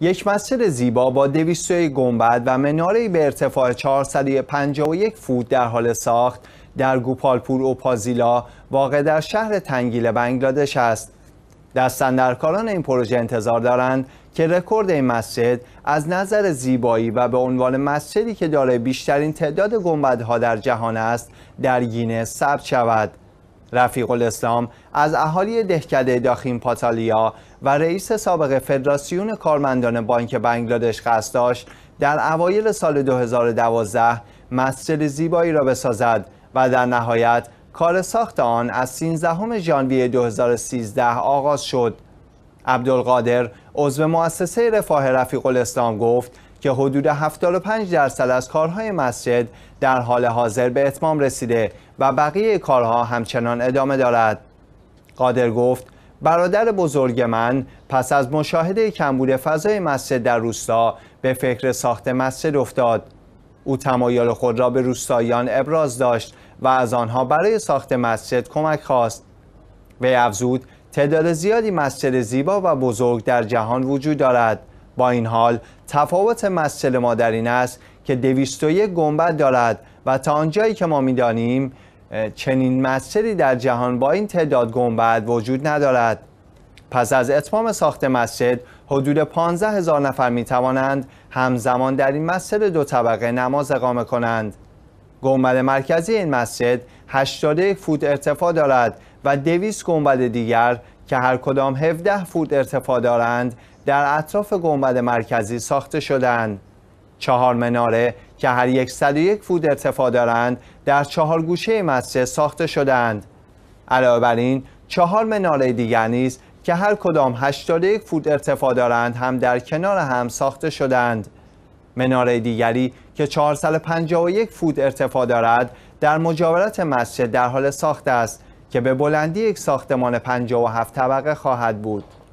یک مسجد زیبا با دویستوی گنبد و مناره به ارتفاع 451 فوت در حال ساخت در گوپالپور و پازیلا واقع در شهر تنگیل بنگلادش است. دستندرکاران این پروژه انتظار دارند که رکورد این مسجد از نظر زیبایی و به عنوان مسجدی که دارای بیشترین تعداد گنبدها در جهان است در گینه ثبت شود. رفیق الاسلام از اهالی دهکده داخین پاتالیا و رئیس سابق فدراسیون کارمندان بانک بنگلادش قصد داشت در اوایل سال 2012 مسجد زیبایی را بسازد و در نهایت کار ساخت آن از 13 ژانویه 2013 آغاز شد. عبدالقادر عضو مؤسسه رفاه رفیق الاسلام گفت که حدود 75 درصد از کارهای مسجد در حال حاضر به اتمام رسیده و بقیه کارها همچنان ادامه دارد. قادر گفت برادر بزرگ من پس از مشاهده کمبود فضای مسجد در روستا به فکر ساخت مسجد افتاد. او تمایل خود را به روستاییان ابراز داشت و از آنها برای ساخت مسجد کمک خواست. وی افزود تعداد زیادی مسجد زیبا و بزرگ در جهان وجود دارد با این حال تفاوت مسجد ما در این است که 201 گنبد دارد و تا آنجایی که ما میدانیم چنین مسجدی در جهان با این تعداد گنبد وجود ندارد پس از اتمام ساخت مسجد حدود 15 هزار نفر می توانند همزمان در این مسجد دو طبقه نماز اقامه کنند گنبد مرکزی این مسجد 81 فوت ارتفاع دارد و 200 گنبد دیگر که هر کدام 17 فوت ارتفاع دارند در اطراف گنبد مرکزی ساخته شدند. چهار مناره که هر یک 101 فوت ارتفاع دارند در چهار گوشه مسجد ساخته شدند. علاوه بر این چهار مناره دیگر نیز که هر کدام 81 فوت ارتفاع دارند هم در کنار هم ساخته شدند. مناره دیگری که 451 فوت ارتفاع دارد در مجاورت مسجد در حال ساخت است که به بلندی یک ساختمان 57 طبقه خواهد بود.